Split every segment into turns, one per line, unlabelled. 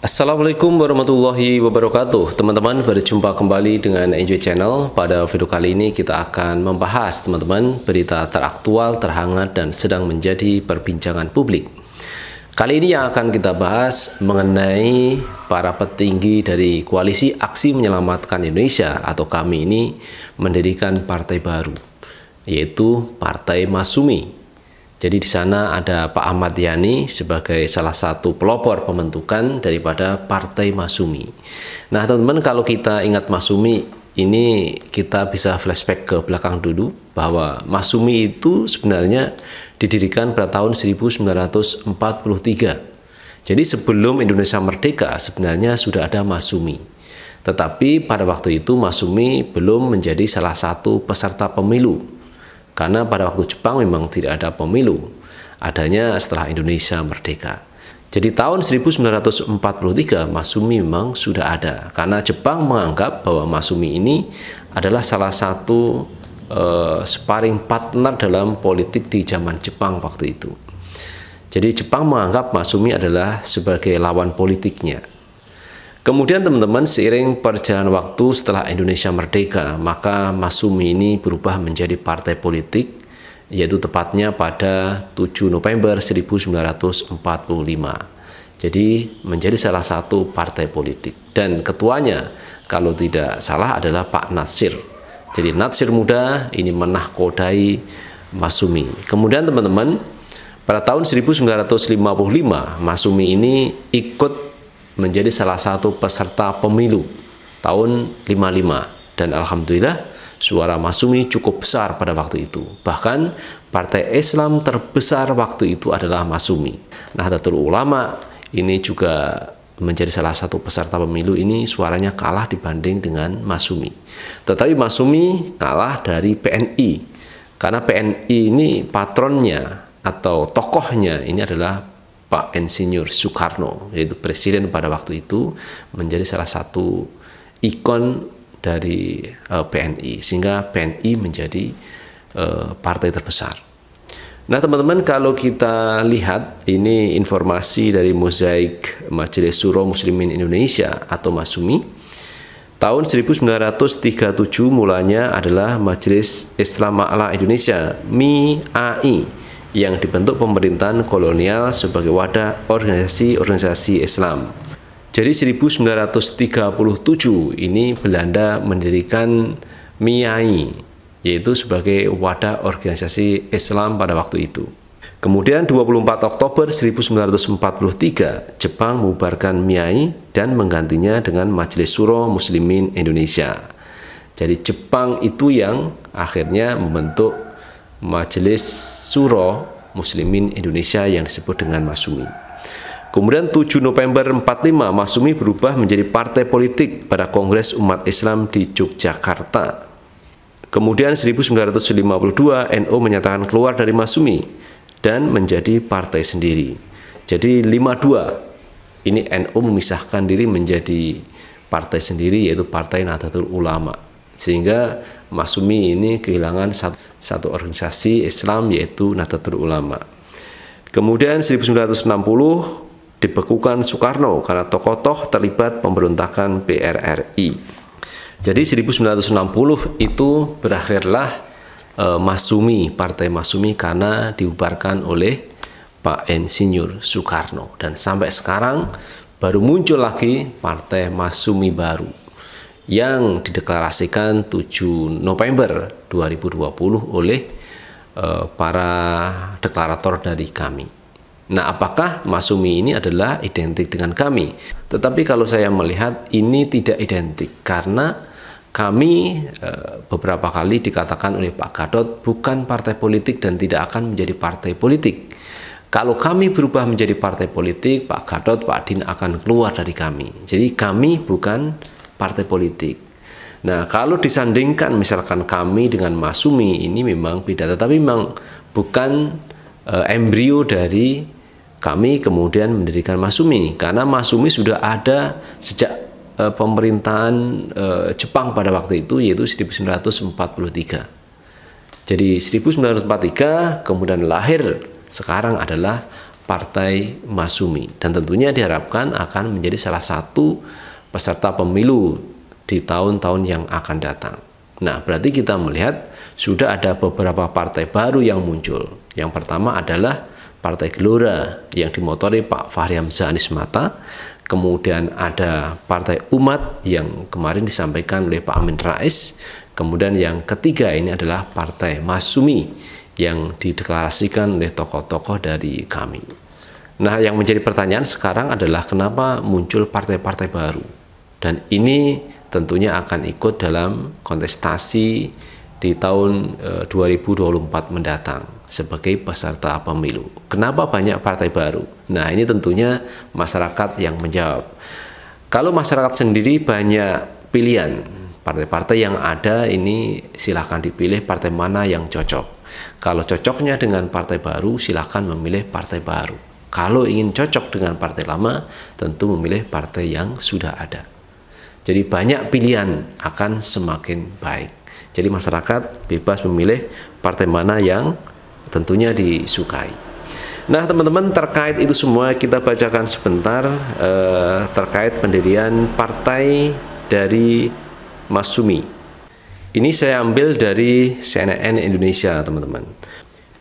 Assalamualaikum warahmatullahi wabarakatuh Teman-teman berjumpa kembali dengan Enjoy Channel Pada video kali ini kita akan membahas teman-teman Berita teraktual, terhangat dan sedang menjadi perbincangan publik Kali ini yang akan kita bahas mengenai para petinggi dari Koalisi Aksi Menyelamatkan Indonesia Atau kami ini mendirikan partai baru Yaitu Partai Masumi jadi di sana ada Pak Ahmad Yani sebagai salah satu pelopor pembentukan daripada Partai Masumi. Nah teman-teman kalau kita ingat Masumi ini kita bisa flashback ke belakang dulu bahwa Masumi itu sebenarnya didirikan pada tahun 1943. Jadi sebelum Indonesia merdeka sebenarnya sudah ada Masumi. Tetapi pada waktu itu Masumi belum menjadi salah satu peserta pemilu karena pada waktu Jepang memang tidak ada pemilu, adanya setelah Indonesia merdeka. Jadi tahun 1943 Masumi memang sudah ada karena Jepang menganggap bahwa Masumi ini adalah salah satu uh, sparring partner dalam politik di zaman Jepang waktu itu. Jadi Jepang menganggap Masumi adalah sebagai lawan politiknya. Kemudian teman-teman seiring perjalanan waktu setelah Indonesia merdeka, maka Masumi ini berubah menjadi partai politik yaitu tepatnya pada 7 November 1945. Jadi menjadi salah satu partai politik dan ketuanya kalau tidak salah adalah Pak Nasir Jadi Nasir muda ini menahkodai Masumi. Kemudian teman-teman pada tahun 1955 Masumi ini ikut menjadi salah satu peserta pemilu tahun 55 dan alhamdulillah suara Masumi cukup besar pada waktu itu. Bahkan partai Islam terbesar waktu itu adalah Masumi. nah datul Ulama ini juga menjadi salah satu peserta pemilu ini suaranya kalah dibanding dengan Masumi. Tetapi Masumi kalah dari PNI karena PNI ini patronnya atau tokohnya ini adalah Pak Insinyur Soekarno, yaitu presiden pada waktu itu, menjadi salah satu ikon dari uh, eh, PNI, sehingga PNI menjadi uh, partai terbesar. Nah, teman-teman, kalau kita lihat ini informasi dari Mozaik Majelis Suro Muslimin Indonesia atau Masumi, tahun 1937 mulanya adalah Majelis Islam Ma'la Indonesia, MIAI, yang dibentuk pemerintahan kolonial sebagai wadah organisasi-organisasi Islam. Jadi 1937 ini Belanda mendirikan MIAI yaitu sebagai wadah organisasi Islam pada waktu itu. Kemudian 24 Oktober 1943 Jepang membubarkan MIAI dan menggantinya dengan Majelis Suro Muslimin Indonesia. Jadi Jepang itu yang akhirnya membentuk Majelis Suro Muslimin Indonesia yang disebut dengan Masumi. Kemudian 7 November 45 Masumi berubah menjadi partai politik pada Kongres Umat Islam di Yogyakarta. Kemudian 1952 NU menyatakan keluar dari Masumi dan menjadi partai sendiri. Jadi 52 ini NU memisahkan diri menjadi partai sendiri yaitu Partai Nahdlatul Ulama. Sehingga Masumi ini kehilangan satu satu organisasi Islam yaitu Nahdlatul Ulama. Kemudian 1960 dibekukan Soekarno karena tokoh-tokoh terlibat pemberontakan PRRI. Jadi 1960 itu berakhirlah e, Masumi, Partai Masumi karena diubarkan oleh Pak Insinyur Soekarno dan sampai sekarang baru muncul lagi Partai Masumi baru yang dideklarasikan 7 November 2020 oleh uh, para deklarator dari kami. Nah, apakah Masumi ini adalah identik dengan kami? Tetapi kalau saya melihat ini tidak identik karena kami e, beberapa kali dikatakan oleh Pak Gadot bukan partai politik dan tidak akan menjadi partai politik. Kalau kami berubah menjadi partai politik, Pak Gadot, Pak Din akan keluar dari kami. Jadi kami bukan partai politik. Nah, kalau disandingkan misalkan kami dengan Masumi ini memang beda, tetapi memang bukan e, embrio dari kami kemudian mendirikan Masumi karena Masumi sudah ada sejak e, pemerintahan e, Jepang pada waktu itu yaitu 1943. Jadi 1943 kemudian lahir sekarang adalah Partai Masumi dan tentunya diharapkan akan menjadi salah satu peserta pemilu di tahun-tahun yang akan datang. Nah, berarti kita melihat sudah ada beberapa partai baru yang muncul. Yang pertama adalah Partai Gelora yang dimotori Pak Fahri Hamzah Anies Mata. Kemudian ada Partai Umat yang kemarin disampaikan oleh Pak Amin Rais. Kemudian yang ketiga ini adalah Partai Masumi yang dideklarasikan oleh tokoh-tokoh dari kami. Nah, yang menjadi pertanyaan sekarang adalah kenapa muncul partai-partai baru? Dan ini tentunya akan ikut dalam kontestasi di tahun 2024 eh, mendatang sebagai peserta pemilu. Kenapa banyak partai baru? Nah, ini tentunya masyarakat yang menjawab. Kalau masyarakat sendiri banyak pilihan, partai-partai yang ada ini silahkan dipilih partai mana yang cocok. Kalau cocoknya dengan partai baru, silahkan memilih partai baru. Kalau ingin cocok dengan partai lama, tentu memilih partai yang sudah ada. Jadi banyak pilihan akan semakin baik. Jadi masyarakat bebas memilih partai mana yang tentunya disukai. Nah, teman-teman terkait itu semua kita bacakan sebentar eh, terkait pendirian partai dari Mas Sumi. Ini saya ambil dari CNN Indonesia, teman-teman.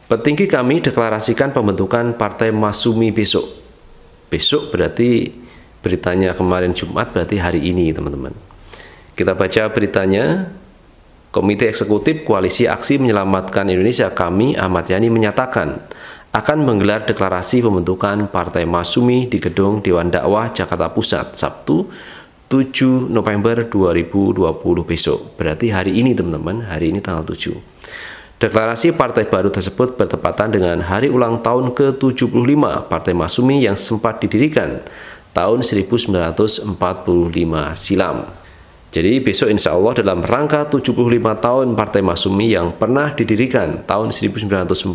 Petinggi kami deklarasikan pembentukan partai Masumi besok. Besok berarti beritanya kemarin Jumat berarti hari ini teman-teman. Kita baca beritanya. Komite Eksekutif Koalisi Aksi Menyelamatkan Indonesia kami Ahmad Yani menyatakan akan menggelar deklarasi pembentukan Partai Masumi di gedung Dewan Dakwah Jakarta Pusat Sabtu 7 November 2020 besok. Berarti hari ini teman-teman, hari ini tanggal 7. Deklarasi partai baru tersebut bertepatan dengan hari ulang tahun ke-75 Partai Masumi yang sempat didirikan tahun 1945 silam. Jadi besok insya Allah dalam rangka 75 tahun Partai Masumi yang pernah didirikan tahun 1945,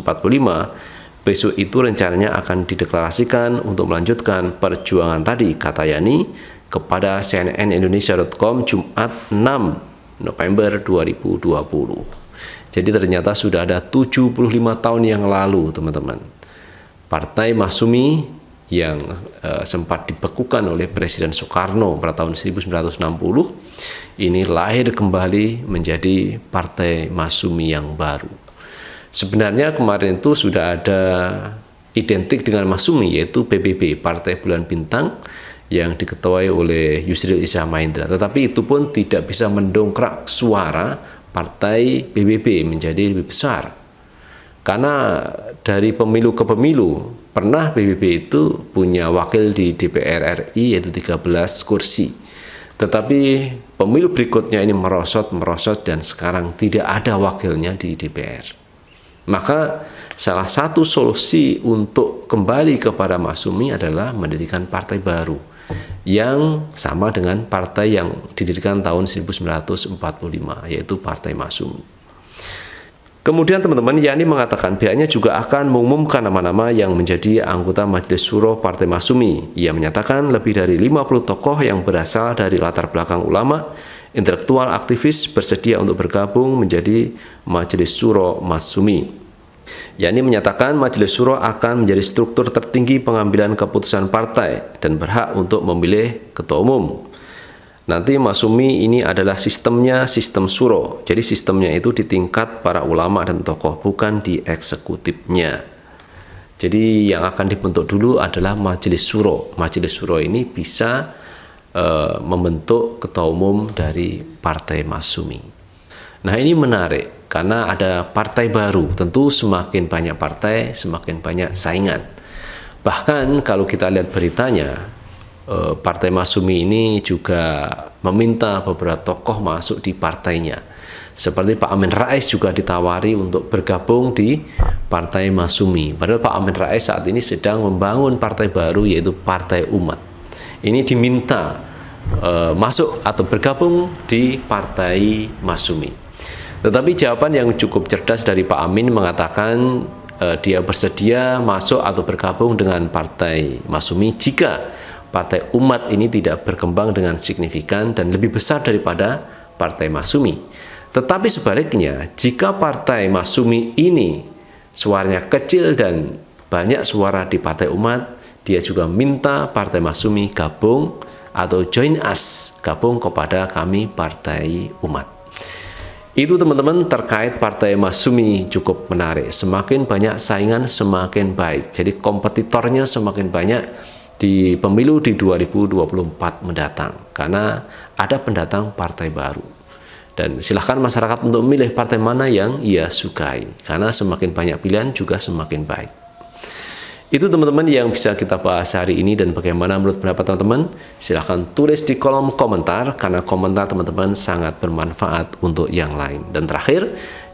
besok itu rencananya akan dideklarasikan untuk melanjutkan perjuangan tadi, kata Yani, kepada CNN Indonesia.com Jumat 6 November 2020. Jadi ternyata sudah ada 75 tahun yang lalu teman-teman. Partai Masumi yang uh, sempat dibekukan oleh Presiden Soekarno pada tahun 1960 ini lahir kembali menjadi Partai Masumi yang baru. Sebenarnya kemarin itu sudah ada identik dengan Masumi yaitu PBB Partai Bulan Bintang yang diketuai oleh Yusril Isa Mahendra. Tetapi itu pun tidak bisa mendongkrak suara partai PBB menjadi lebih besar karena dari pemilu ke pemilu pernah PBB itu punya wakil di DPR RI yaitu 13 kursi. Tetapi pemilu berikutnya ini merosot, merosot dan sekarang tidak ada wakilnya di DPR. Maka salah satu solusi untuk kembali kepada Masumi adalah mendirikan partai baru yang sama dengan partai yang didirikan tahun 1945 yaitu Partai Masumi. Kemudian teman-teman Yani mengatakan pihaknya juga akan mengumumkan nama-nama yang menjadi anggota Majelis Suro Partai Masumi. Ia menyatakan lebih dari 50 tokoh yang berasal dari latar belakang ulama, intelektual aktivis bersedia untuk bergabung menjadi Majelis Suro Masumi Yani menyatakan Majelis suro akan menjadi struktur tertinggi pengambilan keputusan partai dan berhak untuk memilih ketua umum. Nanti Masumi ini adalah sistemnya sistem suro. Jadi sistemnya itu di tingkat para ulama dan tokoh, bukan di eksekutifnya. Jadi yang akan dibentuk dulu adalah majelis suro. Majelis suro ini bisa e, membentuk ketua umum dari partai Masumi. Nah ini menarik karena ada partai baru. Tentu semakin banyak partai, semakin banyak saingan. Bahkan kalau kita lihat beritanya, Eh, partai Masumi ini juga meminta beberapa tokoh masuk di partainya. Seperti Pak Amin Rais juga ditawari untuk bergabung di Partai Masumi. Padahal Pak Amin Rais saat ini sedang membangun partai baru yaitu Partai Umat. Ini diminta e, masuk atau bergabung di Partai Masumi. Tetapi jawaban yang cukup cerdas dari Pak Amin mengatakan e, dia bersedia masuk atau bergabung dengan Partai Masumi jika partai umat ini tidak berkembang dengan signifikan dan lebih besar daripada partai Masumi. Tetapi sebaliknya, jika partai Masumi ini suaranya kecil dan banyak suara di partai umat, dia juga minta partai Masumi gabung atau join us, gabung kepada kami partai umat. Itu teman-teman terkait Partai Masumi cukup menarik. Semakin banyak saingan semakin baik. Jadi kompetitornya semakin banyak, di pemilu di 2024 mendatang karena ada pendatang partai baru dan silahkan masyarakat untuk memilih partai mana yang ia sukai karena semakin banyak pilihan juga semakin baik itu teman-teman yang bisa kita bahas hari ini dan bagaimana menurut pendapat teman-teman silahkan tulis di kolom komentar karena komentar teman-teman sangat bermanfaat untuk yang lain dan terakhir